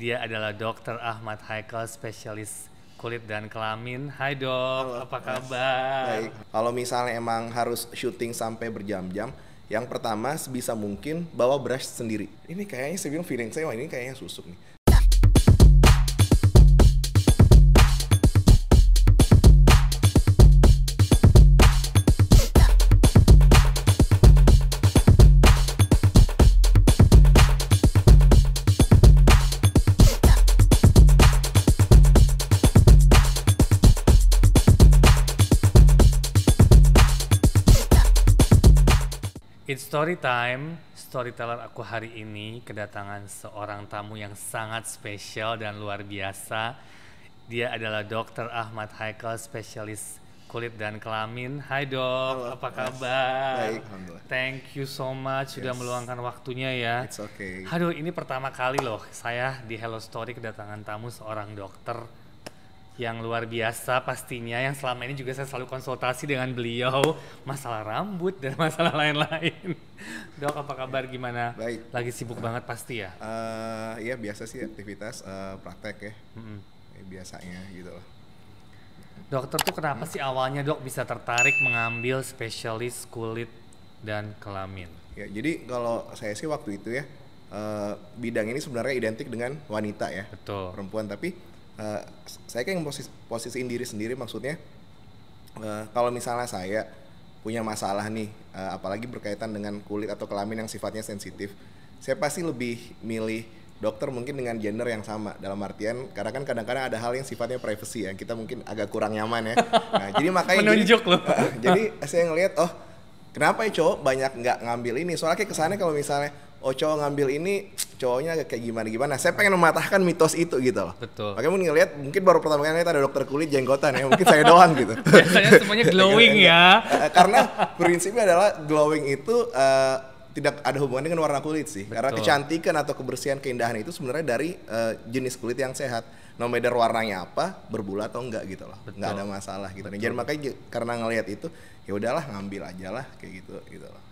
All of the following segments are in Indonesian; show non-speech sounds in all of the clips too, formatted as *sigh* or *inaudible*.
Dia adalah Dokter Ahmad Haikal, spesialis kulit dan kelamin. Hai dok, Halo, apa kabar? Baik. Kalau misalnya emang harus syuting sampai berjam-jam, yang pertama sebisa mungkin bawa brush sendiri. Ini kayaknya saya bilang feeling saya, wah ini kayaknya susuk nih. story time, storyteller aku hari ini kedatangan seorang tamu yang sangat spesial dan luar biasa. Dia adalah Dr. Ahmad Haikal, spesialis kulit dan kelamin. Hai dok, Halo, apa kabar? Baik, alhamdulillah. Thank you so much sudah meluangkan waktunya ya. It's okay. Aduh, ini pertama kali loh saya di Hello Story kedatangan tamu seorang dokter yang luar biasa pastinya yang selama ini juga saya selalu konsultasi dengan beliau masalah rambut dan *laughs* masalah lain-lain. Dok apa kabar gimana? Baik. Lagi sibuk uh, banget pasti ya? Uh, ya biasa sih aktivitas uh, praktek ya. hmm ya biasanya gitu loh. Dokter tuh kenapa hmm. sih awalnya dok bisa tertarik mengambil spesialis kulit dan kelamin? Ya jadi kalau saya sih waktu itu ya uh, bidang ini sebenarnya identik dengan wanita ya. Betul. Perempuan tapi Eh, saya kayak posis posisiin diri sendiri maksudnya uh, kalau misalnya saya punya masalah nih uh, apalagi berkaitan dengan kulit atau kelamin yang sifatnya sensitif saya pasti lebih milih dokter mungkin dengan gender yang sama dalam artian karena kan kadang-kadang ada hal yang sifatnya privacy yang kita mungkin agak kurang nyaman ya nah jadi *laughs* makanya menunjuk jadi, loh uh, jadi saya ngelihat oh kenapa ya cowok banyak nggak ngambil ini soalnya kesannya kalau misalnya oh cowok ngambil ini *tsk* cowoknya kayak gimana gimana saya pengen mematahkan mitos itu gitu loh betul makanya mungkin ngelihat mungkin baru pertama kali ada dokter kulit jenggotan ya mungkin saya doang gitu *laughs* biasanya semuanya glowing ya eh, karena prinsipnya adalah glowing itu uh, tidak ada hubungan dengan warna kulit sih Betul. karena kecantikan atau kebersihan keindahan itu sebenarnya dari uh, jenis kulit yang sehat no matter warnanya apa berbulu atau enggak gitu loh Betul. enggak ada masalah gitu nah, Betul. jadi makanya karena ngelihat itu ya udahlah ngambil aja lah kayak gitu gitu loh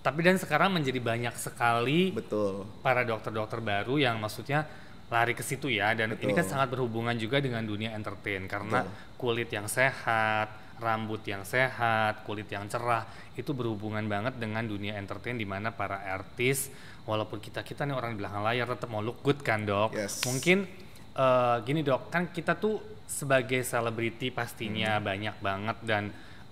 tapi dan sekarang menjadi banyak sekali betul para dokter-dokter baru yang maksudnya lari ke situ ya dan betul. ini kan sangat berhubungan juga dengan dunia entertain karena betul. kulit yang sehat rambut yang sehat kulit yang cerah itu berhubungan banget dengan dunia entertain di mana para artis walaupun kita kita nih orang di belakang layar tetap mau look good kan dok yes. mungkin uh, gini dok kan kita tuh sebagai selebriti pastinya hmm. banyak banget dan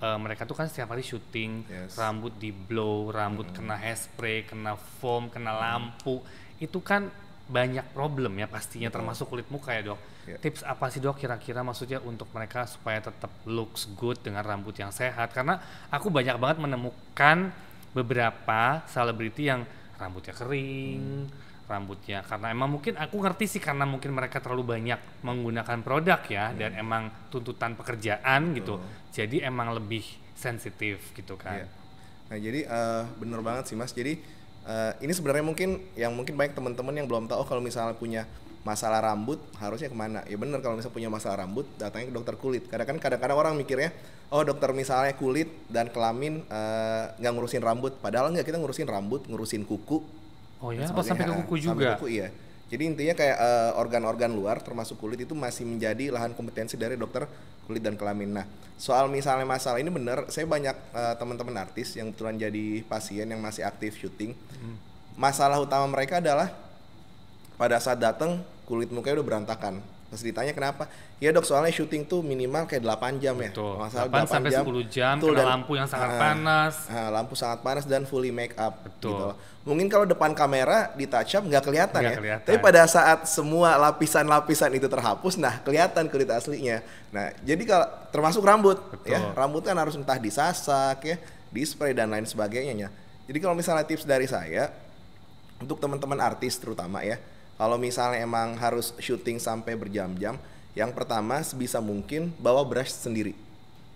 uh, mereka tuh kan setiap hari syuting, yes. rambut di blow, rambut kena hairspray, kena foam, kena lampu, itu kan banyak problem ya pastinya Betul. termasuk kulit muka ya dok. Yeah. Tips apa sih dok kira-kira maksudnya untuk mereka supaya tetap looks good dengan rambut yang sehat? Karena aku banyak banget menemukan beberapa selebriti yang rambutnya kering. Hmm rambutnya karena emang mungkin aku ngerti sih karena mungkin mereka terlalu banyak menggunakan produk ya hmm. dan emang tuntutan pekerjaan gitu jadi emang lebih sensitif gitu kan yeah. nah jadi uh, bener banget sih mas jadi uh, ini sebenarnya mungkin yang mungkin banyak teman-teman yang belum tahu kalau misalnya punya masalah rambut harusnya kemana ya bener kalau misalnya punya masalah rambut datangnya ke dokter kulit karena kan kadang-kadang orang mikirnya oh dokter misalnya kulit dan kelamin eh, nggak uh, ngurusin rambut padahal nggak kita ngurusin rambut ngurusin kuku Oh ya, apa oh, sampai ke kuku juga? Sampai kuku iya. Jadi intinya kayak eh, organ-organ uh, luar termasuk kulit itu masih menjadi lahan kompetensi dari dokter kulit dan kelamin. Nah, soal misalnya masalah ini benar, saya banyak uh, teman-teman artis yang kebetulan jadi pasien yang masih aktif syuting. Hmm. Masalah utama mereka adalah pada saat datang kulit mukanya udah berantakan Terus ditanya kenapa? Ya dok soalnya syuting tuh minimal kayak 8 jam ya. Betul. Masalah 8, 8 sampai jam. 10 jam Betul, dan, lampu yang sangat uh, panas. Uh, lampu sangat panas dan fully make up gitu Mungkin kalau depan kamera di touch up nggak kelihatan gak ya. Kelihatan. Tapi pada saat semua lapisan-lapisan itu terhapus nah kelihatan kulit aslinya. Nah, jadi kalau termasuk rambut ya. Betul. ya, rambut kan harus entah disasak ya, dispray dan lain sebagainya ya. Jadi kalau misalnya tips dari saya untuk teman-teman artis terutama ya, kalau misalnya emang harus syuting sampai berjam-jam yang pertama sebisa mungkin bawa brush sendiri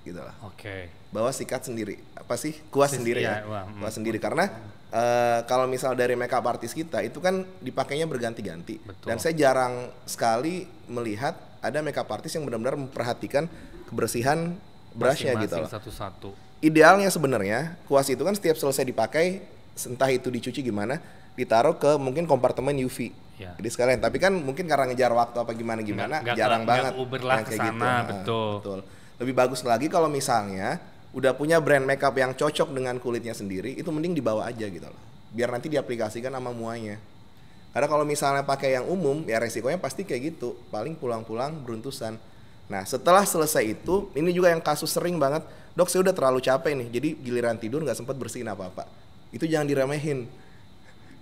gitu lah oke okay. bawa sikat sendiri apa sih kuas Sis, sendiri iya, ya wah, mm. kuas mm, sendiri karena uh, kalau misal dari makeup artis kita itu kan dipakainya berganti-ganti dan saya jarang sekali melihat ada makeup artis yang benar-benar memperhatikan kebersihan brushnya gitu loh satu-satu idealnya sebenarnya kuas itu kan setiap selesai dipakai entah itu dicuci gimana ditaruh ke mungkin kompartemen UV ya. Jadi sekalian, tapi kan mungkin karena ngejar waktu apa gimana gimana, gak, jarang gak, banget. Gak Uber lah kayak kesana, gitu. Nah, betul. Lebih bagus lagi kalau misalnya udah punya brand makeup yang cocok dengan kulitnya sendiri, itu mending dibawa aja gitu loh. Biar nanti diaplikasikan sama muanya. Karena kalau misalnya pakai yang umum, ya resikonya pasti kayak gitu. Paling pulang-pulang beruntusan. Nah, setelah selesai itu, ini juga yang kasus sering banget. Dok, saya udah terlalu capek nih. Jadi giliran tidur nggak sempat bersihin apa-apa. Itu jangan diremehin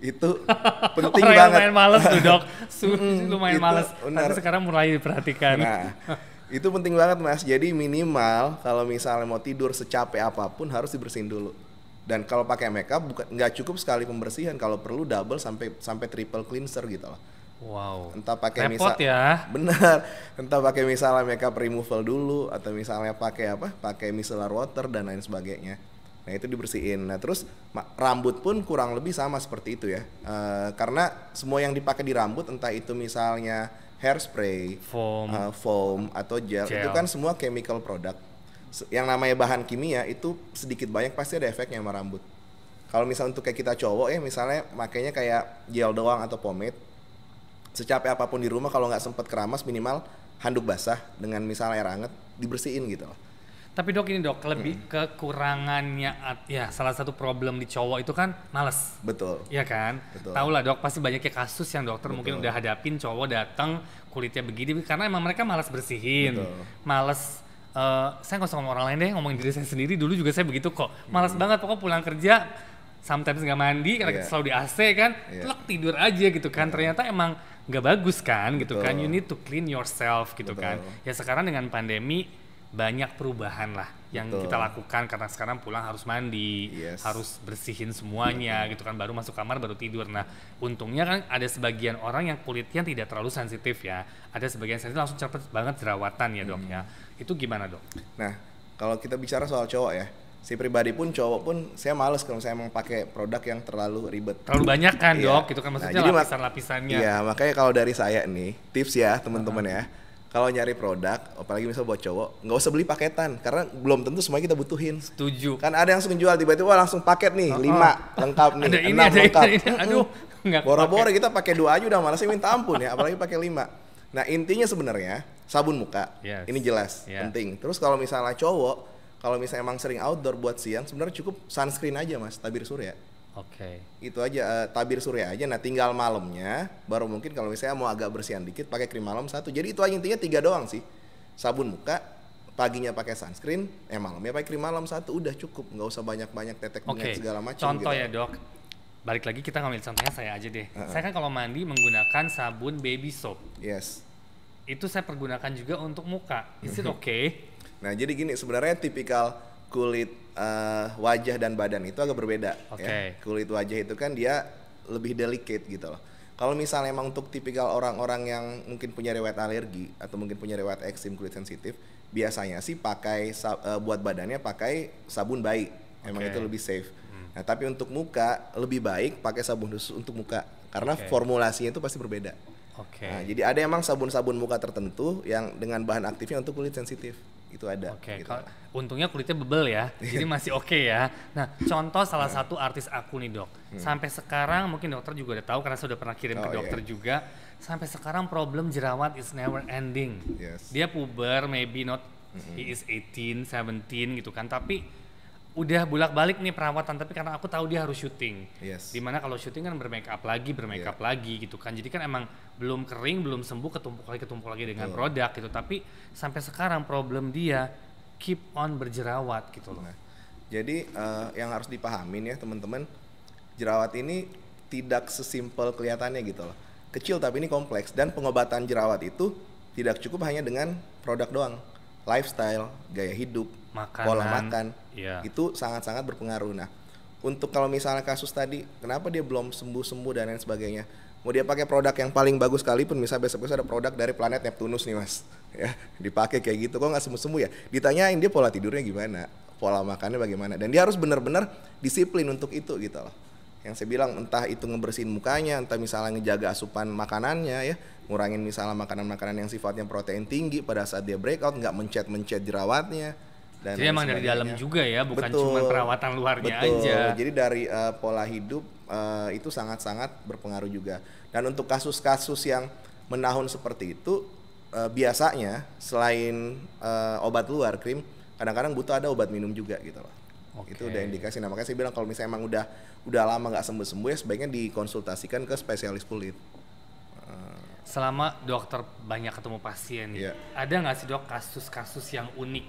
itu *laughs* penting Orang banget. Orang males tuh dok, *laughs* lumayan itu, males. Benar. Tapi sekarang mulai diperhatikan. Nah, *laughs* itu penting banget mas. Jadi minimal kalau misalnya mau tidur secapek apapun harus dibersihin dulu. Dan kalau pakai makeup bukan nggak cukup sekali pembersihan, kalau perlu double sampai sampai triple cleanser gitu loh. Wow. Entah pakai misal ya. Benar. Entah pakai misalnya makeup removal dulu atau misalnya pakai apa? Pakai micellar water dan lain sebagainya. Nah itu dibersihin. Nah terus rambut pun kurang lebih sama seperti itu ya. Uh, karena semua yang dipakai di rambut entah itu misalnya hairspray, foam, uh, foam atau gel, gel itu kan semua chemical product. Yang namanya bahan kimia itu sedikit banyak pasti ada efeknya sama rambut. Kalau misal untuk kayak kita cowok ya misalnya makainya kayak gel doang atau pomade, secapek apapun di rumah kalau nggak sempat keramas minimal handuk basah dengan misalnya air hangat dibersihin gitu loh tapi dok ini dok, hmm. lebih hmm. kekurangannya ya salah satu problem di cowok itu kan males. Betul. Iya kan? Betul. Tahu lah dok, pasti banyak ya kasus yang dokter Betul. mungkin udah hadapin cowok datang kulitnya begini karena emang mereka malas bersihin, Betul. malas uh, eh, saya nggak usah ngomong orang lain deh, ngomongin diri saya sendiri dulu juga saya begitu kok. Hmm. males hmm. banget pokoknya pulang kerja sometimes nggak mandi karena yeah. kita selalu di AC kan, yeah. Iya. tidur aja gitu kan. Yeah. Ternyata emang nggak bagus kan gitu kan. Betul. kan. You need to clean yourself gitu Betul. kan. Ya sekarang dengan pandemi banyak perubahan lah yang Betul. kita lakukan karena sekarang pulang harus mandi, yes. harus bersihin semuanya Betul. Iya. gitu kan baru masuk kamar baru tidur. Nah, untungnya kan ada sebagian orang yang kulitnya tidak terlalu sensitif ya. Ada sebagian sensitif langsung cepet banget jerawatan ya, Dok ya. hmm. ya. Itu gimana, Dok? Nah, kalau kita bicara soal cowok ya, si pribadi pun cowok pun saya males kalau saya emang pakai produk yang terlalu ribet terlalu banyak kan iya. dok gitu kan maksudnya nah, lapisan-lapisannya iya makanya kalau dari saya nih tips ya teman-teman uh -huh. ya kalau nyari produk, apalagi misalnya buat cowok, nggak usah beli paketan karena belum tentu semuanya kita butuhin. Setuju. Kan ada yang langsung jual tiba-tiba langsung paket nih, oh, lima oh. lengkap nih, ada enam ini, ada lengkap. Ini, ada ini. Aduh, nggak. Bora-bora kita pakai dua aja udah malas minta ampun ya, apalagi pakai lima. Nah intinya sebenarnya sabun muka, yes. ini jelas yeah. penting. Terus kalau misalnya cowok, kalau misalnya emang sering outdoor buat siang, sebenarnya cukup sunscreen aja mas, tabir surya Oke. Okay. Itu aja uh, tabir surya aja. Nah tinggal malamnya, baru mungkin kalau misalnya mau agak bersihan dikit pakai krim malam satu. Jadi itu aja intinya tiga doang sih. Sabun muka, paginya pakai sunscreen, eh malamnya pakai krim malam satu udah cukup, nggak usah banyak-banyak tetek okay. minyak segala macam. Gitu. Contoh gitu. ya dok. Balik lagi kita ngambil contohnya saya aja deh. Uh -uh. Saya kan kalau mandi menggunakan sabun baby soap. Yes. Itu saya pergunakan juga untuk muka. Is it *laughs* okay? nah jadi gini sebenarnya tipikal kulit uh, wajah dan badan itu agak berbeda. Okay. Ya. Kulit wajah itu kan dia lebih delicate gitu loh. Kalau misalnya emang untuk tipikal orang-orang yang mungkin punya riwayat alergi atau mungkin punya riwayat eksim kulit sensitif, biasanya sih pakai uh, buat badannya pakai sabun bayi. Emang itu lebih safe. Hmm. Nah, tapi untuk muka lebih baik pakai sabun khusus untuk muka karena okay. formulasinya itu pasti berbeda. Okay. Nah, jadi ada emang sabun-sabun muka tertentu yang dengan bahan aktifnya untuk kulit sensitif itu ada. Oke. Okay, gitu. Untungnya kulitnya bebel ya, jadi iya. masih oke okay ya. Nah, contoh salah satu artis aku nih dok. Hmm. Sampai sekarang mungkin dokter juga udah tahu karena sudah pernah kirim oh, ke dokter yeah. juga. Sampai sekarang problem jerawat is never ending. Yes. Dia puber, maybe not. Mm -hmm. He is 18, 17 gitu kan, tapi udah bulak balik nih perawatan tapi karena aku tahu dia harus syuting yes. dimana kalau syuting kan bermake up lagi bermake up lagi gitu kan jadi kan emang belum kering belum sembuh ketumpuk lagi ketumpuk lagi dengan produk gitu tapi sampai sekarang problem dia keep on berjerawat gitu loh nah, jadi uh, yang harus dipahamin ya teman-teman jerawat ini tidak sesimpel kelihatannya gitu loh kecil tapi ini kompleks dan pengobatan jerawat itu tidak cukup hanya dengan produk doang lifestyle, gaya hidup, Makanan, pola makan, iya. itu sangat-sangat berpengaruh. Nah, untuk kalau misalnya kasus tadi, kenapa dia belum sembuh-sembuh dan lain sebagainya? Mau dia pakai produk yang paling bagus sekalipun, misalnya besok besok ada produk dari planet Neptunus nih mas, *laughs* ya dipakai kayak gitu, kok nggak sembuh-sembuh ya? Ditanyain dia pola tidurnya gimana, pola makannya bagaimana, dan dia harus benar-benar disiplin untuk itu gitu loh. Yang saya bilang entah itu ngebersihin mukanya, entah misalnya ngejaga asupan makanannya ya, ngurangin misalnya makanan-makanan yang sifatnya protein tinggi pada saat dia breakout nggak mencet-mencet jerawatnya dan jadi emang dari dalam juga ya bukan betul, cuma perawatan luarnya betul. aja jadi dari uh, pola hidup uh, itu sangat-sangat berpengaruh juga dan untuk kasus-kasus yang menahun seperti itu uh, biasanya selain uh, obat luar krim kadang-kadang butuh ada obat minum juga gitu loh okay. itu udah indikasi nah makanya saya bilang kalau misalnya emang udah udah lama nggak sembuh-sembuh ya sebaiknya dikonsultasikan ke spesialis kulit selama dokter banyak ketemu pasien yeah. ada nggak sih dok kasus-kasus yang unik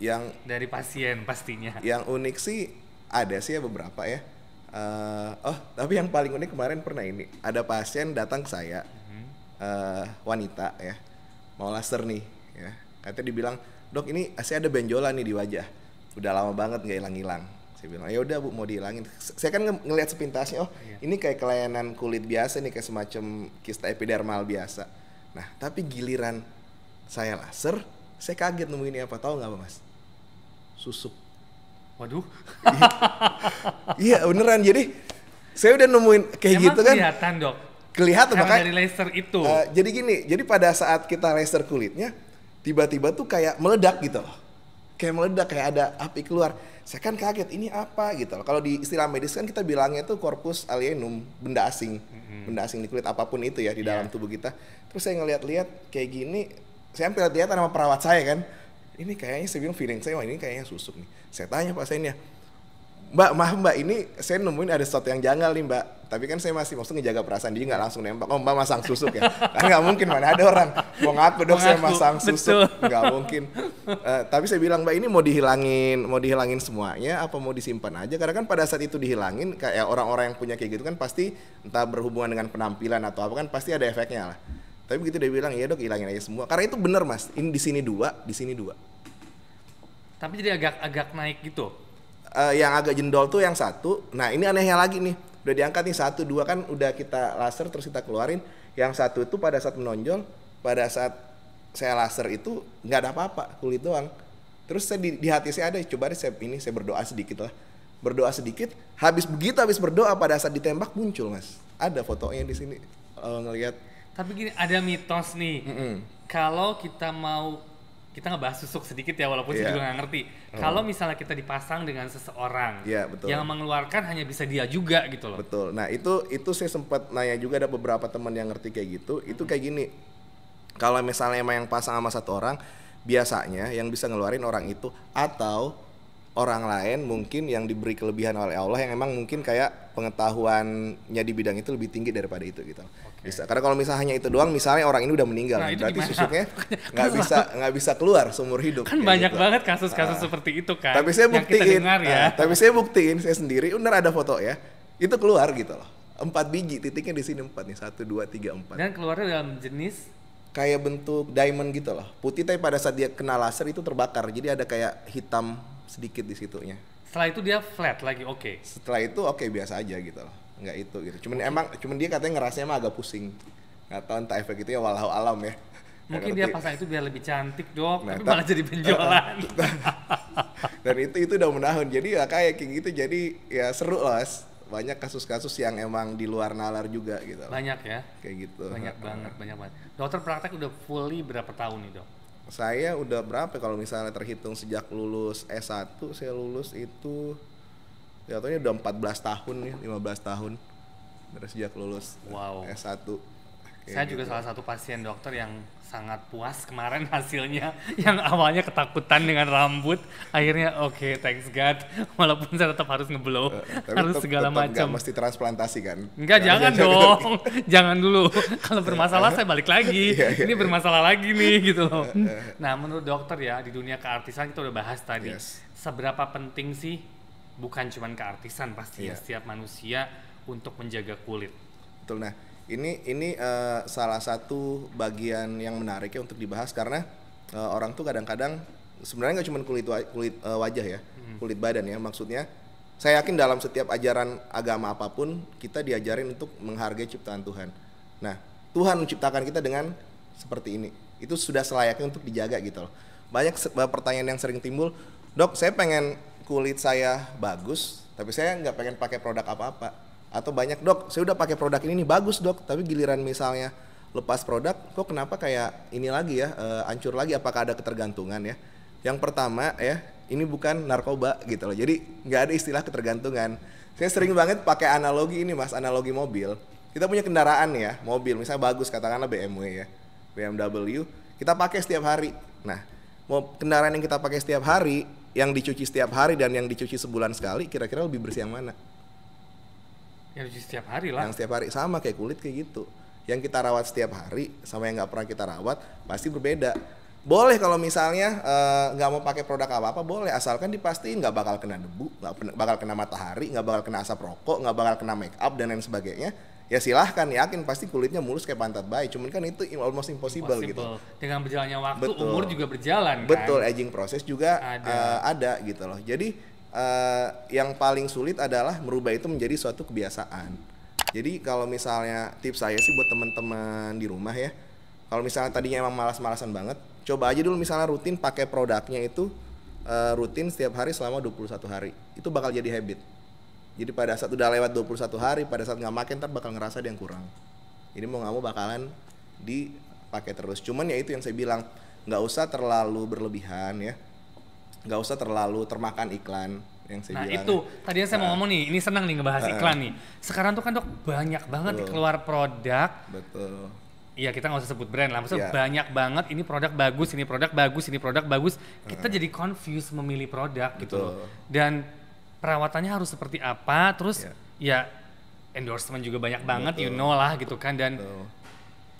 yang dari pasien pastinya? Yang unik sih ada sih ya beberapa ya. Uh, oh tapi yang paling unik kemarin pernah ini ada pasien datang ke saya mm-hmm. uh, wanita ya mau laser nih ya katanya dibilang dok ini eh, saya ada benjolan nih di wajah udah lama banget nggak hilang-hilang saya bilang ya udah bu mau dihilangin saya kan ngelihat sepintasnya oh iya. ini kayak kelainan kulit biasa nih kayak semacam kista epidermal biasa nah tapi giliran saya laser saya kaget nemuin apa tahu nggak mas susuk waduh *laughs* iya beneran jadi saya udah nemuin kayak Emang gitu kan kelihatan dok kelihatan makanya dari laser itu uh, jadi gini jadi pada saat kita laser kulitnya tiba-tiba tuh kayak meledak gitu loh kayak meledak kayak ada api keluar saya kan kaget ini apa gitu loh kalau di istilah medis kan kita bilangnya itu korpus alienum benda asing hmm benda asing di kulit apapun itu ya di yeah. dalam tubuh kita terus saya ngeliat-liat kayak gini saya hampir lihat sama perawat saya kan ini kayaknya saya bilang feeling saya wah ini kayaknya susuk nih saya tanya pasiennya Mbak, maaf Mbak, ini saya nemuin ada sesuatu yang janggal nih Mbak. Tapi kan saya masih maksudnya ngejaga perasaan dia nggak langsung nembak. Oh Mbak masang susuk ya? *laughs* kan nggak mungkin mana ada orang mau ngaku dong saya masang susuk, nggak mungkin. Uh, tapi saya bilang Mbak ini mau dihilangin, mau dihilangin semuanya, apa mau disimpan aja? Karena kan pada saat itu dihilangin, kayak orang-orang yang punya kayak gitu kan pasti entah berhubungan dengan penampilan atau apa kan pasti ada efeknya lah. Tapi begitu dia bilang, ya dok hilangin aja semua. Karena itu benar mas, ini di sini dua, di sini dua. Tapi jadi agak agak naik gitu uh, yang agak jendol tuh yang satu. Nah ini anehnya lagi nih, udah diangkat nih satu dua kan udah kita laser terus kita keluarin. Yang satu itu pada saat menonjol, pada saat saya laser itu nggak ada apa-apa kulit doang. Terus saya di, di hati saya ada coba deh saya ini saya berdoa sedikit lah. Berdoa sedikit, habis begitu habis berdoa pada saat ditembak muncul mas. Ada fotonya di sini kalau ngelihat. Tapi gini ada mitos nih. Mm -mm. Kalau kita mau kita ngebahas susuk sedikit ya walaupun yeah. saya iya. juga gak ngerti. Hmm. Kalau misalnya kita dipasang dengan seseorang yeah, betul. yang mengeluarkan hanya bisa dia juga gitu loh. Betul. Nah, itu itu saya sempat nanya juga ada beberapa teman yang ngerti kayak gitu. Itu kayak gini. Kalau misalnya emang yang pasang sama satu orang, biasanya yang bisa ngeluarin orang itu atau orang lain mungkin yang diberi kelebihan oleh Allah yang emang mungkin kayak pengetahuannya di bidang itu lebih tinggi daripada itu gitu. Bisa. Karena kalau misalnya hanya itu doang, misalnya orang ini udah meninggal, nah, berarti dimana? susuknya *laughs* kan nggak bisa nggak bisa keluar seumur hidup. Kan banyak gitu. banget kasus-kasus nah, seperti itu kan. Tapi saya buktiin, dengar, ya. Nah, tapi saya buktiin saya sendiri, benar ada foto ya, itu keluar gitu loh. Empat biji, titiknya di sini empat nih, satu dua tiga empat. Dan keluarnya dalam jenis kayak bentuk diamond gitu loh, putih tapi pada saat dia kena laser itu terbakar, jadi ada kayak hitam sedikit di situnya. Setelah itu dia flat lagi, oke. Okay. Setelah itu oke okay, biasa aja gitu loh nggak itu gitu cuman okay. emang cuman dia katanya ngerasnya emang agak pusing nggak tahu entah efek itu ya walau alam ya *laughs* mungkin dia pasang itu biar lebih cantik dok nah, tapi malah jadi benjolan *laughs* nah, dan itu itu udah menahun jadi ya kayak kayak gitu jadi ya seru loh, banyak kasus-kasus yang emang di luar nalar juga gitu banyak ya kayak gitu banyak banget banyak banget dokter praktek udah fully berapa tahun nih dok saya udah berapa kalau misalnya terhitung sejak lulus S1 saya lulus itu ya ini udah 14 tahun ya 15 tahun dari sejak lulus wow. S1 Kayak saya gitu. juga salah satu pasien dokter yang sangat puas kemarin hasilnya *laughs* yang awalnya ketakutan dengan rambut akhirnya oke okay, thanks God *laughs* walaupun saya tetap harus ngeblow uh, harus tetap, segala macam mesti transplantasi kan enggak jangan, jangan dong *laughs* jangan dulu kalau bermasalah saya balik lagi yeah, yeah, ini iya. bermasalah yeah. lagi nih gitu loh eh, nah menurut dokter ya di dunia keartisan kita udah bahas tadi yes. seberapa penting sih bukan cuma keartisan pasti yeah. Iya. setiap manusia untuk menjaga kulit. Betul nah ini ini uh, salah satu bagian yang menarik ya untuk dibahas karena uh, orang tuh kadang-kadang sebenarnya nggak cuma kulit kulit uh, wajah ya hmm. kulit badan ya maksudnya saya yakin dalam setiap ajaran agama apapun kita diajarin untuk menghargai ciptaan Tuhan. Nah Tuhan menciptakan kita dengan seperti ini itu sudah selayaknya untuk dijaga gitu loh. Banyak pertanyaan yang sering timbul, dok saya pengen kulit saya bagus, tapi saya nggak pengen pakai produk apa-apa. Atau banyak dok, saya udah pakai produk ini nih bagus dok, tapi giliran misalnya lepas produk, kok kenapa kayak ini lagi ya, uh, lagi? Apakah ada ketergantungan ya? Yang pertama ya, ini bukan narkoba gitu loh. Jadi nggak ada istilah ketergantungan. Saya sering banget pakai analogi ini mas, analogi mobil. Kita punya kendaraan ya, mobil misalnya bagus katakanlah BMW ya, BMW. Kita pakai setiap hari. Nah, kendaraan yang kita pakai setiap hari yang dicuci setiap hari dan yang dicuci sebulan sekali kira-kira lebih bersih yang mana? Yang dicuci setiap hari lah. Yang setiap hari sama kayak kulit kayak gitu. Yang kita rawat setiap hari sama yang nggak pernah kita rawat pasti berbeda. Boleh kalau misalnya eh, nggak uh, mau pakai produk apa-apa boleh asalkan dipastiin nggak bakal kena debu, nggak bakal kena matahari, nggak bakal kena asap rokok, nggak bakal kena make up dan lain sebagainya ya silahkan yakin pasti kulitnya mulus kayak pantat bayi cuman kan itu almost impossible, impossible. gitu dengan berjalannya waktu betul. umur juga berjalan kan? betul aging proses juga ada. Uh, ada gitu loh jadi uh, yang paling sulit adalah merubah itu menjadi suatu kebiasaan jadi kalau misalnya tips saya sih buat teman-teman di rumah ya kalau misalnya tadinya emang malas-malasan banget coba aja dulu misalnya rutin pakai produknya itu uh, rutin setiap hari selama 21 hari itu bakal jadi habit jadi pada saat udah lewat 21 hari, pada saat nggak makan ntar bakal ngerasa ada yang kurang. Ini mau nggak mau bakalan dipakai terus. Cuman ya itu yang saya bilang, nggak usah terlalu berlebihan ya. Nggak usah terlalu termakan iklan yang saya nah, bilang. itu tadi saya nah, mau ngomong nih, ini senang nih ngebahas uh, iklan nih. Sekarang tuh kan dok banyak banget betul, keluar produk. Betul. Iya kita nggak usah sebut brand lah, maksudnya yeah. banyak banget ini produk bagus, ini produk bagus, ini produk bagus. Kita uh, jadi confused memilih produk gitu betul. gitu. Dan perawatannya harus seperti apa terus yeah. ya endorsement juga banyak banget Betul. you know lah gitu kan dan Betul.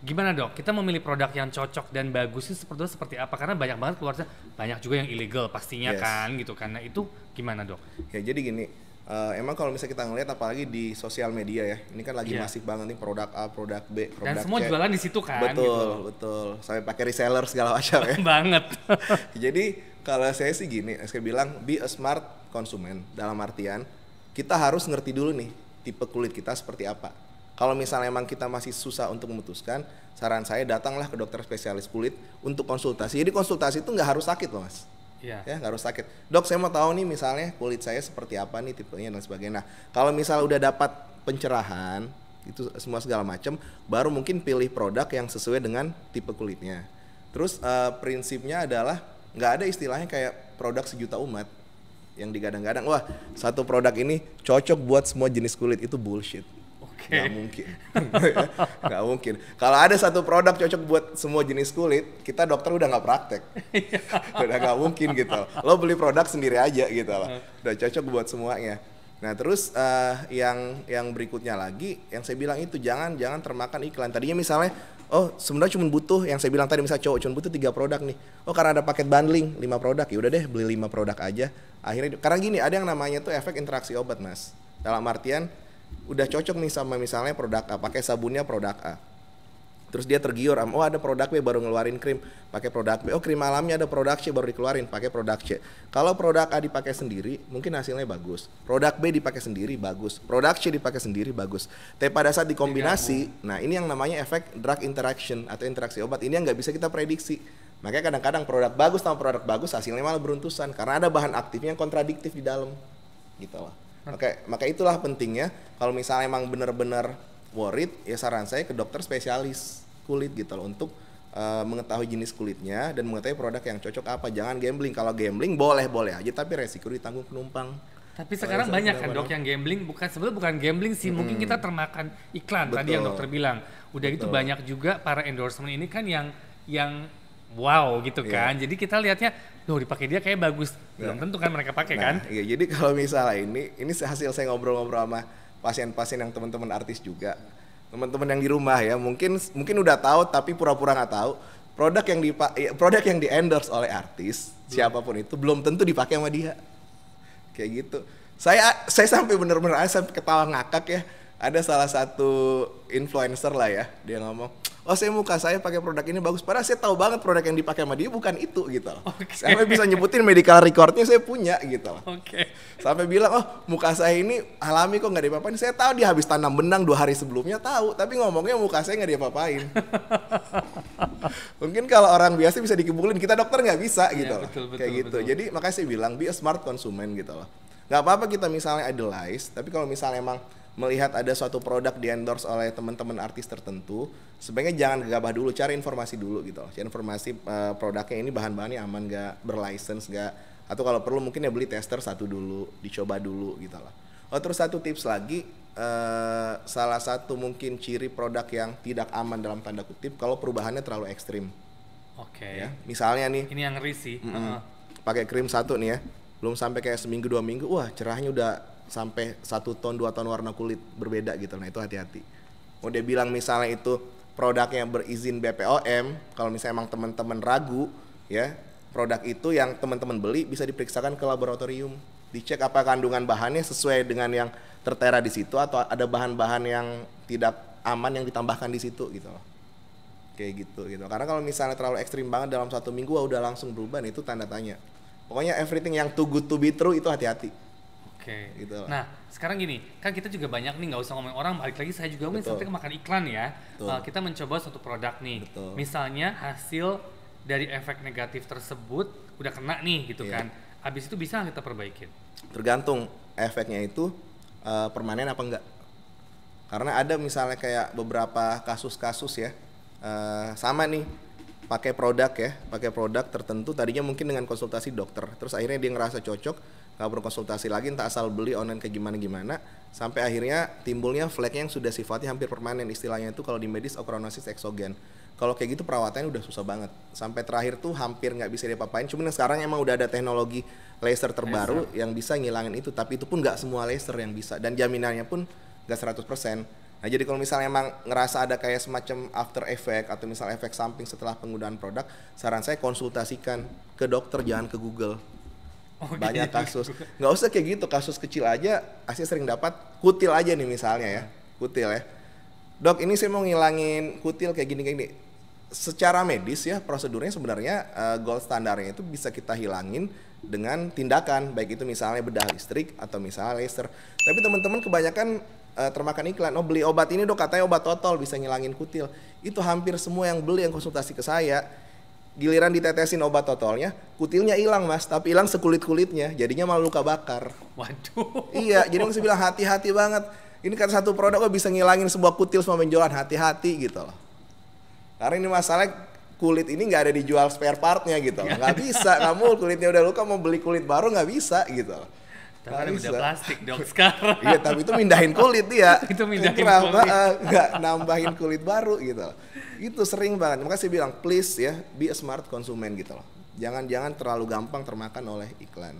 gimana dok kita memilih produk yang cocok dan bagus itu seperti seperti apa karena banyak banget keluarnya banyak juga yang ilegal pastinya yes. kan gitu karena itu gimana dok ya jadi gini uh, emang kalau misalnya kita ngelihat apalagi di sosial media ya ini kan lagi yeah. masif banget nih produk A produk B produk dan semua C. jualan di situ kan betul gitu. betul sampai pakai reseller segala macam ya *laughs* banget *laughs* jadi kalau saya sih gini saya bilang be a smart konsumen dalam artian kita harus ngerti dulu nih tipe kulit kita seperti apa kalau misalnya emang kita masih susah untuk memutuskan, saran saya datanglah ke dokter spesialis kulit untuk konsultasi. Jadi konsultasi itu nggak harus sakit loh mas yeah. ya nggak harus sakit dok saya mau tahu nih misalnya kulit saya seperti apa nih tipenya dan sebagainya nah kalau misalnya udah dapat pencerahan itu semua segala macam baru mungkin pilih produk yang sesuai dengan tipe kulitnya terus uh, prinsipnya adalah nggak ada istilahnya kayak produk sejuta umat yang digadang-gadang wah satu produk ini cocok buat semua jenis kulit itu bullshit Okay. Nggak mungkin. *laughs* nggak mungkin. Kalau ada satu produk cocok buat semua jenis kulit, kita dokter udah nggak praktek. Iya. *laughs* udah nggak mungkin gitu. Lo beli produk sendiri aja gitu loh. Iya. Udah cocok buat semuanya. Nah terus uh, yang yang berikutnya lagi, yang saya bilang itu jangan jangan termakan iklan. Tadinya misalnya, oh sebenarnya cuma butuh yang saya bilang tadi misalnya cowok cuma butuh tiga produk nih. Oh karena ada paket bundling lima produk, ya udah deh beli lima produk aja. Akhirnya karena gini ada yang namanya tuh efek interaksi obat mas. Dalam artian udah cocok nih sama misalnya produk A, pakai sabunnya produk A. Terus dia tergiur, oh ada produk B baru ngeluarin krim, pakai produk B. Oh krim malamnya ada produk C baru dikeluarin, pakai produk C. Kalau produk A dipakai sendiri, mungkin hasilnya bagus. Produk B dipakai sendiri bagus, produk C dipakai sendiri bagus. Tapi pada saat dikombinasi, nah ini yang namanya efek drug interaction atau interaksi obat. Ini yang nggak bisa kita prediksi. Makanya kadang-kadang produk bagus sama produk bagus hasilnya malah beruntusan karena ada bahan aktifnya yang kontradiktif di dalam. Gitu lah. Oke, maka itulah pentingnya kalau misalnya emang benar-benar worried, ya saran saya ke dokter spesialis kulit gitu loh untuk uh, mengetahui jenis kulitnya dan mengetahui produk yang cocok apa. Jangan gambling. Kalau gambling boleh-boleh aja tapi resiko ditanggung penumpang. Tapi sekarang oh, banyak kan dok yang gambling bukan sebetulnya bukan gambling sih, hmm. mungkin kita termakan iklan Betul. tadi yang dokter bilang. Udah gitu Betul. gitu banyak juga para endorsement ini kan yang yang wow gitu yeah. kan. Jadi kita lihatnya Tuh dipakai dia kayak bagus. Belum iya. tentu kan mereka pakai nah, kan? Iya, jadi kalau misalnya ini ini hasil saya ngobrol-ngobrol sama pasien-pasien yang teman-teman artis juga. Teman-teman yang di rumah ya, mungkin mungkin udah tahu tapi pura-pura nggak tahu. Produk yang dipakai iya, produk yang di endorse oleh artis hmm. siapapun itu belum tentu dipakai sama dia. Kayak gitu. Saya saya sampai bener-bener sampai ketawa ngakak ya. Ada salah satu influencer lah ya, dia ngomong, oh saya muka saya pakai produk ini bagus padahal saya tahu banget produk yang dipakai sama dia bukan itu gitu loh okay. sampai bisa nyebutin medical recordnya saya punya gitu loh okay. sampai bilang oh muka saya ini alami kok nggak diapa-apain saya tahu dia habis tanam benang dua hari sebelumnya tahu tapi ngomongnya muka saya nggak diapa-apain *laughs* mungkin kalau orang biasa bisa dikebulin kita dokter nggak bisa iya, gitu ya, loh betul, betul, kayak gitu betul. jadi makanya saya bilang be a smart konsumen gitu loh nggak apa-apa kita misalnya idolize tapi kalau misalnya emang melihat ada suatu produk di endorse oleh teman-teman artis tertentu, sebaiknya jangan gegabah dulu, cari informasi dulu gitu loh. Cari informasi uh, produknya ini bahan-bahannya aman gak, berlicense gak, atau kalau perlu mungkin ya beli tester satu dulu, dicoba dulu gitu loh. Oh terus satu tips lagi, uh, salah satu mungkin ciri produk yang tidak aman dalam tanda kutip kalau perubahannya terlalu ekstrim. Oke. Okay. Ya, misalnya nih. Ini yang ngeri Mm -mm, uh -huh. Pakai krim satu nih ya, belum sampai kayak seminggu dua minggu, wah cerahnya udah sampai satu ton dua ton warna kulit berbeda gitu nah itu hati-hati mau dia bilang misalnya itu produknya berizin BPOM kalau misalnya emang teman-teman ragu ya produk itu yang teman-teman beli bisa diperiksakan ke laboratorium dicek apa kandungan bahannya sesuai dengan yang tertera di situ atau ada bahan-bahan yang tidak aman yang ditambahkan di situ gitu loh kayak gitu gitu karena kalau misalnya terlalu ekstrim banget dalam satu minggu wah, udah langsung berubah nah, itu tanda tanya pokoknya everything yang too good to be true itu hati-hati Oke. Okay. Gitu Nah, sekarang gini, kan kita juga banyak nih nggak usah ngomongin orang, balik lagi saya juga mungkin sampai makan iklan ya. Uh, kita mencoba suatu produk nih. Betul. Misalnya hasil dari efek negatif tersebut udah kena nih gitu yeah. kan. Habis itu bisa kita perbaiki? Tergantung efeknya itu uh, permanen apa enggak. Karena ada misalnya kayak beberapa kasus-kasus ya. Uh, sama nih pakai produk ya, pakai produk tertentu tadinya mungkin dengan konsultasi dokter, terus akhirnya dia ngerasa cocok nggak perlu konsultasi lagi entah asal beli online kayak gimana gimana sampai akhirnya timbulnya flek yang sudah sifatnya hampir permanen istilahnya itu kalau di medis okronosis eksogen kalau kayak gitu perawatannya udah susah banget sampai terakhir tuh hampir nggak bisa diapa-apain cuman sekarang emang udah ada teknologi laser terbaru laser. yang bisa ngilangin itu tapi itu pun nggak semua laser yang bisa dan jaminannya pun nggak 100% Nah jadi kalau misalnya emang ngerasa ada kayak semacam after effect atau misal efek samping setelah penggunaan produk, saran saya konsultasikan ke dokter jangan ke Google. Oh, gitu banyak ya. kasus. Nggak usah kayak gitu, kasus kecil aja asli sering dapat kutil aja nih misalnya ya. Kutil ya. Dok, ini saya mau ngilangin kutil kayak gini kayak gini. Secara medis ya, prosedurnya sebenarnya uh, gold standarnya itu bisa kita hilangin dengan tindakan, baik itu misalnya bedah listrik atau misalnya laser. Tapi teman-teman kebanyakan uh, termakan iklan, oh beli obat ini dok katanya obat total bisa ngilangin kutil. Itu hampir semua yang beli yang konsultasi ke saya giliran ditetesin obat totalnya, kutilnya hilang mas, tapi hilang sekulit kulitnya, jadinya malah luka bakar. Waduh. Iya, jadi mesti bilang hati-hati banget. Ini kan satu produk kok bisa ngilangin sebuah kutil semua penjualan hati-hati gitu loh. Karena ini masalah kulit ini nggak ada dijual spare partnya gitu iya. nggak bisa. Kamu kulitnya udah luka mau beli kulit baru nggak bisa gitu loh kan ada benda plastik dok sekarang iya tapi itu mindahin kulit dia *laughs* itu mindahin Kenapa, kulit eh, nggak uh, nambahin kulit baru gitu itu sering banget makanya saya bilang please ya be a smart konsumen gitu loh jangan-jangan terlalu gampang termakan oleh iklan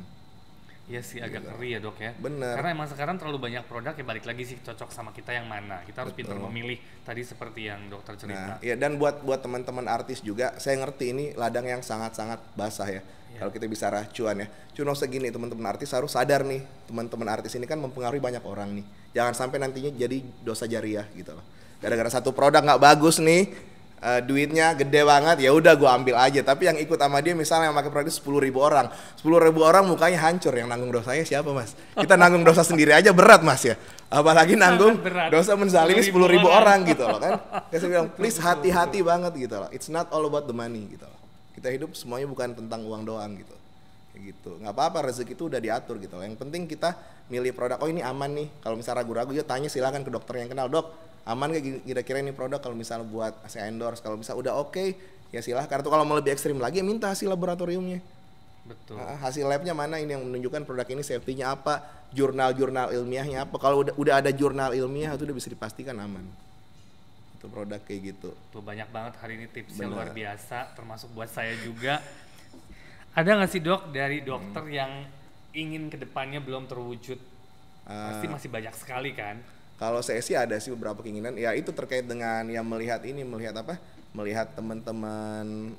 Iya sih agak keri gitu. ya dok ya. Benar. Karena emang sekarang terlalu banyak produk ya balik lagi sih cocok sama kita yang mana. Kita harus pintar memilih tadi seperti yang dokter nah, cerita. Nah, ya dan buat buat teman-teman artis juga saya ngerti ini ladang yang sangat-sangat basah ya. Ya. Kalau kita bisa racuan ya, cuma segini teman-teman artis harus sadar nih, teman-teman artis ini kan mempengaruhi banyak orang nih. Jangan sampai nantinya jadi dosa jariah gitu loh. Gara-gara satu produk nggak bagus nih, uh, duitnya gede banget ya udah gue ambil aja tapi yang ikut sama dia misalnya yang pakai produk sepuluh ribu orang sepuluh ribu orang mukanya hancur yang nanggung dosanya siapa mas kita nanggung dosa sendiri aja berat mas ya apalagi nanggung dosa menzalimi sepuluh ribu, orang. gitu loh kan saya bilang please hati-hati banget gitu loh it's not all about the money gitu loh kita hidup semuanya bukan tentang uang doang gitu gitu nggak apa-apa rezeki itu udah diatur gitu loh yang penting kita milih produk oh ini aman nih kalau misalnya ragu-ragu ya tanya silakan ke dokter yang kenal dok aman gak kira-kira ini produk kalau misalnya buat saya endorse kalau bisa udah oke okay, ya silahkan tuh kalau mau lebih ekstrim lagi ya minta hasil laboratoriumnya betul nah, hasil labnya mana ini yang menunjukkan produk ini safety-nya apa jurnal-jurnal ilmiahnya apa kalau udah udah ada jurnal ilmiah itu udah bisa dipastikan aman itu produk kayak gitu tuh banyak banget hari ini tipsnya Bener. luar biasa termasuk buat saya juga ada nggak sih dok dari hmm. dokter hmm. yang ingin kedepannya belum terwujud uh, pasti ah. masih banyak sekali kan kalau saya sih ada sih beberapa keinginan ya itu terkait dengan yang melihat ini melihat apa melihat teman-teman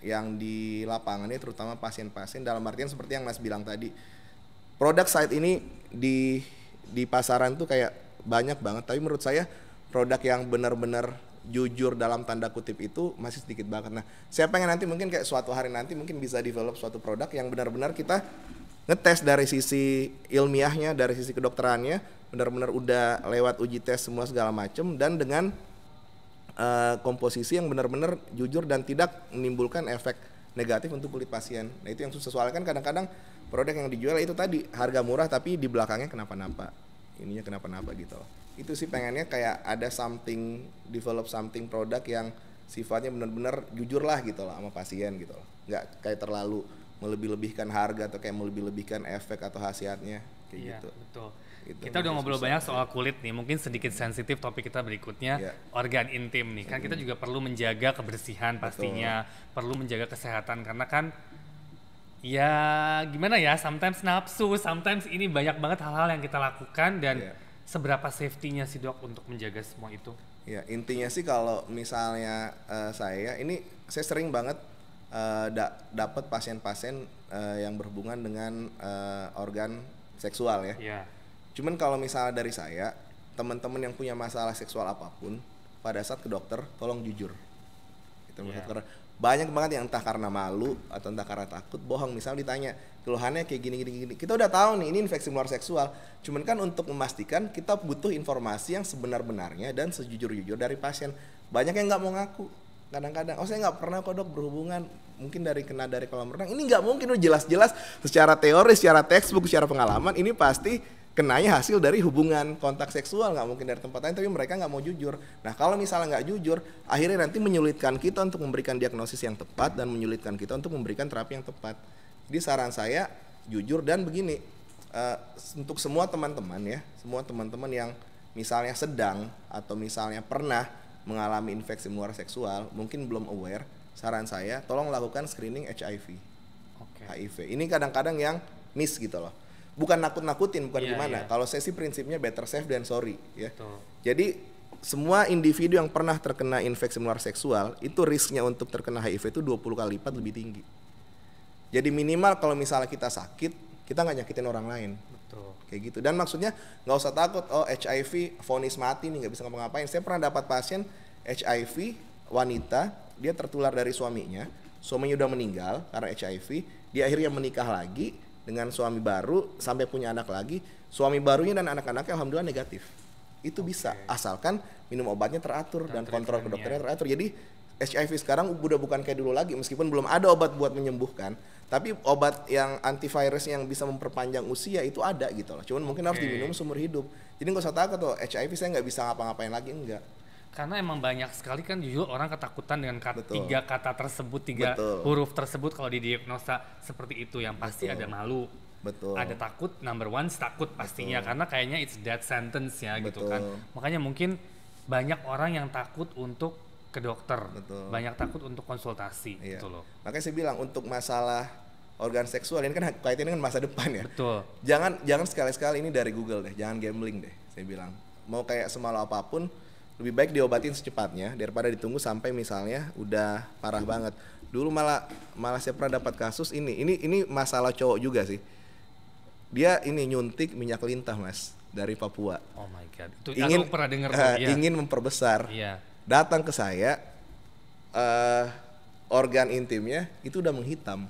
yang di lapangan ini ya, terutama pasien-pasien dalam artian seperti yang Mas bilang tadi produk saat ini di di pasaran tuh kayak banyak banget tapi menurut saya produk yang benar-benar jujur dalam tanda kutip itu masih sedikit banget. Nah, saya pengen nanti mungkin kayak suatu hari nanti mungkin bisa develop suatu produk yang benar-benar kita ngetes dari sisi ilmiahnya, dari sisi kedokterannya, benar-benar udah lewat uji tes semua segala macem dan dengan uh, komposisi yang benar-benar jujur dan tidak menimbulkan efek negatif untuk kulit pasien. Nah itu yang susah soalnya kan kadang-kadang produk yang dijual itu tadi harga murah tapi di belakangnya kenapa-napa, ininya kenapa-napa gitu. Itu sih pengennya kayak ada something develop something produk yang sifatnya benar-benar jujur lah gitu lah sama pasien gitu loh. Nggak kayak terlalu melebih-lebihkan harga atau kayak melebih-lebihkan efek atau khasiatnya kayak iya, gitu. Betul Gitu. Kita udah ngobrol banyak soal kulit nih, mungkin sedikit hmm. sensitif topik kita berikutnya yeah. organ intim nih. Kan mm. kita hmm. juga perlu menjaga kebersihan pastinya, Betul. perlu menjaga kesehatan karena kan ya gimana ya, sometimes nafsu, sometimes ini banyak banget hal-hal yang kita lakukan dan yeah. seberapa safety-nya sih dok untuk menjaga semua itu? Ya intinya sih kalau misalnya uh, saya ini saya sering banget uh, da dapat pasien-pasien uh, yang berhubungan dengan uh, organ seksual ya. Yeah. Cuman kalau misalnya dari saya, teman-teman yang punya masalah seksual apapun, pada saat ke dokter, tolong jujur. Itu yeah. banyak banget yang entah karena malu atau entah karena takut bohong misal ditanya keluhannya kayak gini gini gini kita udah tahu nih ini infeksi menular seksual cuman kan untuk memastikan kita butuh informasi yang sebenar-benarnya dan sejujur-jujur dari pasien banyak yang nggak mau ngaku kadang-kadang oh saya nggak pernah kok dok berhubungan mungkin dari kena dari kolam renang ini nggak mungkin udah jelas-jelas secara teori secara textbook secara pengalaman ini pasti kenanya hasil dari hubungan kontak seksual nggak mungkin dari tempat lain tapi mereka nggak mau jujur nah kalau misalnya nggak jujur akhirnya nanti menyulitkan kita untuk memberikan diagnosis yang tepat dan menyulitkan kita untuk memberikan terapi yang tepat jadi saran saya jujur dan begini uh, untuk semua teman-teman ya semua teman-teman yang misalnya sedang atau misalnya pernah mengalami infeksi menular seksual mungkin belum aware saran saya tolong lakukan screening HIV okay. HIV ini kadang-kadang yang miss gitu loh bukan nakut-nakutin bukan yeah, gimana yeah. kalau saya sih prinsipnya better safe than sorry ya Betul. jadi semua individu yang pernah terkena infeksi menular seksual itu risknya untuk terkena HIV itu 20 kali lipat lebih tinggi jadi minimal kalau misalnya kita sakit kita nggak nyakitin orang lain Betul. kayak gitu dan maksudnya nggak usah takut oh HIV vonis mati nih nggak bisa ngapa-ngapain saya pernah dapat pasien HIV wanita dia tertular dari suaminya suaminya udah meninggal karena HIV dia akhirnya menikah lagi dengan suami baru sampai punya anak lagi suami barunya dan anak-anaknya alhamdulillah negatif itu okay. bisa asalkan minum obatnya teratur dan, dan kontrol ke dokternya teratur jadi HIV sekarang udah bukan kayak dulu lagi meskipun belum ada obat buat menyembuhkan tapi obat yang antivirus yang bisa memperpanjang usia itu ada gitu loh cuman mungkin harus diminum seumur hidup jadi gak usah takut loh HIV saya nggak bisa ngapa-ngapain lagi enggak karena emang banyak sekali kan jujur orang ketakutan dengan kata, tiga kata tersebut tiga Betul. huruf tersebut kalau didiagnosa seperti itu yang pasti Betul. ada malu Betul. ada takut number one takut pastinya Betul. karena kayaknya it's dead sentence ya Betul. gitu kan makanya mungkin banyak orang yang takut untuk ke dokter Betul. banyak takut untuk konsultasi iya. gitu loh makanya saya bilang untuk masalah organ seksual ini kan kaitannya dengan masa depan ya. Betul. Jangan jangan sekali-sekali ini dari Google deh, jangan gambling deh, saya bilang. Mau kayak semalu apapun, lebih baik diobatin secepatnya daripada ditunggu sampai misalnya udah parah hmm. banget dulu malah malah saya pernah dapat kasus ini ini ini masalah cowok juga sih dia ini nyuntik minyak lintah mas dari Papua oh my god itu ingin aku pernah dengar eh, uh, ya. ingin memperbesar yeah. datang ke saya uh, organ intimnya itu udah menghitam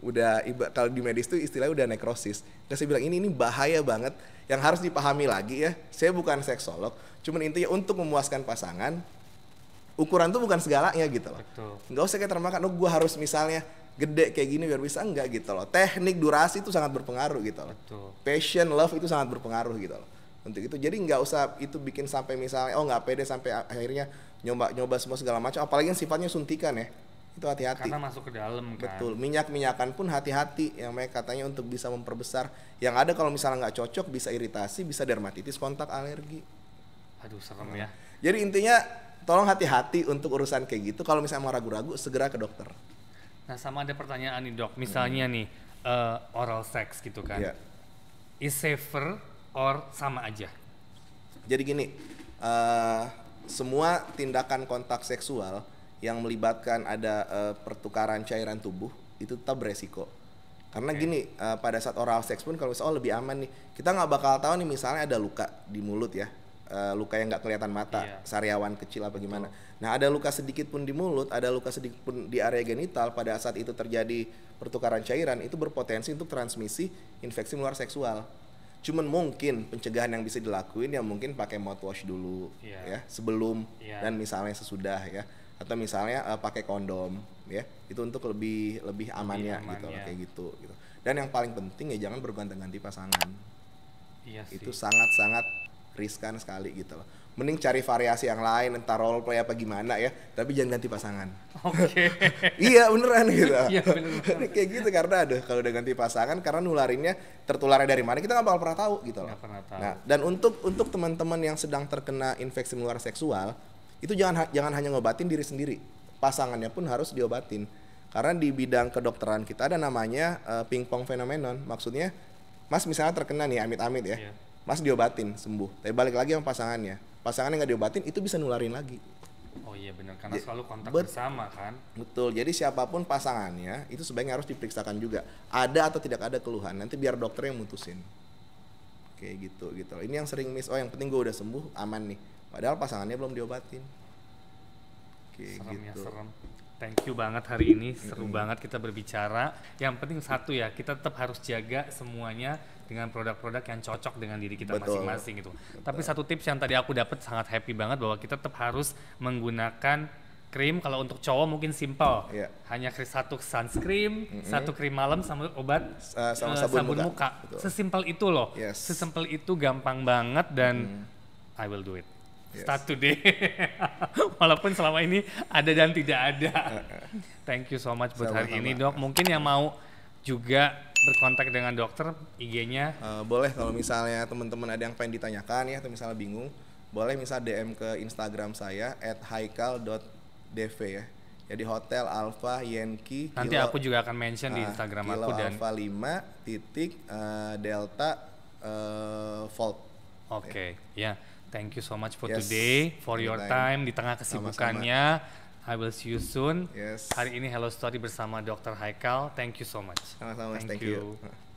udah kalau di medis tuh istilahnya udah nekrosis. Dan saya bilang ini ini bahaya banget yang harus dipahami lagi ya. Saya bukan seksolog, cuman intinya untuk memuaskan pasangan ukuran tuh bukan segalanya gitu loh. Nggak usah kayak termakan, oh gue harus misalnya gede kayak gini biar bisa enggak gitu loh. Teknik durasi itu sangat berpengaruh gitu loh. Betul. Passion, love itu sangat berpengaruh gitu loh. Untuk itu jadi nggak usah itu bikin sampai misalnya oh nggak pede sampai akhirnya nyoba nyoba semua segala macam apalagi yang sifatnya suntikan ya itu hati-hati karena masuk ke dalam kan betul minyak minyakan pun hati-hati yang mereka katanya untuk bisa memperbesar yang ada kalau misalnya nggak cocok bisa iritasi bisa dermatitis kontak alergi aduh serem ya jadi intinya tolong hati-hati untuk urusan kayak gitu kalau misalnya mau ragu-ragu segera ke dokter nah sama ada pertanyaan nih dok misalnya hmm. nih uh, oral sex gitu kan yeah. is safer or sama aja jadi gini uh, semua tindakan kontak seksual yang melibatkan ada uh, pertukaran cairan tubuh itu tetap beresiko. Karena okay. gini, uh, pada saat oral seks pun kalau misalnya oh lebih aman nih, kita nggak bakal tahu nih misalnya ada luka di mulut ya, uh, luka yang nggak kelihatan mata, iya. sariawan kecil apa gimana. Betul. Nah ada luka sedikit pun di mulut, ada luka sedikit pun di area genital pada saat itu terjadi pertukaran cairan itu berpotensi untuk transmisi infeksi luar seksual. Cuman mungkin pencegahan yang bisa dilakuin ya mungkin pakai mouthwash dulu yeah. ya sebelum yeah. dan misalnya sesudah ya atau misalnya uh, pakai kondom ya itu untuk lebih lebih amannya, lebih gitu loh, ya. kayak gitu gitu dan yang paling penting ya jangan berganti ganti pasangan iya sih. itu sangat-sangat riskan sekali gitu loh mending cari variasi yang lain entah role play apa gimana ya tapi jangan ganti pasangan oke okay. *laughs* iya beneran gitu *laughs* iya beneran kayak gitu karena ada kalau udah ganti pasangan karena nularinnya tertularnya dari mana kita nggak bakal pernah tahu gitu loh gak pernah tahu. nah dan untuk untuk teman-teman yang sedang terkena infeksi menular seksual itu jangan jangan hanya ngobatin diri sendiri pasangannya pun harus diobatin karena di bidang kedokteran kita ada namanya uh, eh, pingpong fenomenon maksudnya mas misalnya terkena nih amit-amit ya yeah. mas diobatin sembuh tapi balik lagi sama pasangannya pasangannya nggak diobatin itu bisa nularin lagi oh iya benar karena iya. selalu kontak bet, bersama kan betul jadi siapapun pasangannya itu sebaiknya harus diperiksakan juga ada atau tidak ada keluhan nanti biar dokter yang mutusin kayak gitu gitu ini yang sering miss oh yang penting gue udah sembuh aman nih padahal pasangannya belum diobatin kayak serem ya, gitu. ya serem thank you banget hari ini seru mm-hmm. banget kita berbicara yang penting satu ya kita tetap harus jaga semuanya dengan produk-produk yang cocok dengan diri kita masing-masing gitu Betul. tapi satu tips yang tadi aku dapat sangat happy banget bahwa kita tetap harus menggunakan krim kalau untuk cowok mungkin simple yeah. hanya satu sunscreen mm -hmm. satu krim malam sama obat uh, sama eh, sabun, sabun muka, muka. sesimpel itu loh yes. sesimpel itu gampang banget dan mm. I will do it yes. start today. *laughs* Walaupun selama ini ada dan tidak ada. Eh, eh. Thank you so much buat hari sama hari ini dok. Mungkin yang mau juga berkontak dengan dokter IG-nya. Uh, eh, boleh kalau misalnya teman-teman ada yang pengen ditanyakan ya atau misalnya bingung, boleh misal DM ke Instagram saya @haikal.dv ya. Jadi ya, hotel Alpha Yenki. Nanti kilo, aku juga akan mention uh, di ah, Instagram kilo aku dan Alpha 5 titik uh, delta uh, volt. Oke, okay, ya. Yeah. Thank you so much for yes. today, for your time. time di tengah kesibukannya. Sama-sama. I will see you soon. Yes. Hari ini Hello Story bersama Dr. Haikal. Thank you so much. Sama-sama. Thank, thank you. you.